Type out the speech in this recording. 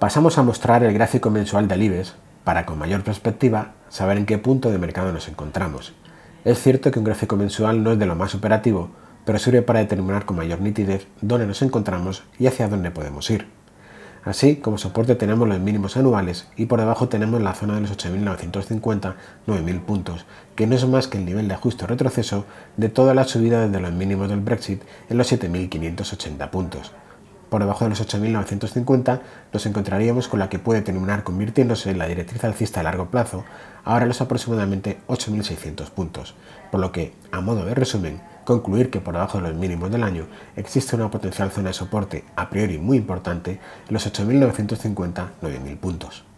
pasamos a mostrar el gráfico mensual del IBEX para con mayor perspectiva saber en qué punto de mercado nos encontramos. Es cierto que un gráfico mensual no es de lo más operativo, pero sirve para determinar con mayor nitidez dónde nos encontramos y hacia dónde podemos ir. Así, como soporte tenemos los mínimos anuales y por debajo tenemos la zona de los 8.950-9.000 puntos, que no es más que el nivel de ajuste retroceso de toda la subida desde los mínimos del Brexit en los 7.580 puntos por debajo de los 8.950 nos encontraríamos con la que puede terminar convirtiéndose en la directriz alcista a largo plazo, ahora los aproximadamente 8.600 puntos, por lo que, a modo de resumen, concluir que por debajo de los mínimos del año existe una potencial zona de soporte a priori muy importante en los 8.950-9.000 puntos.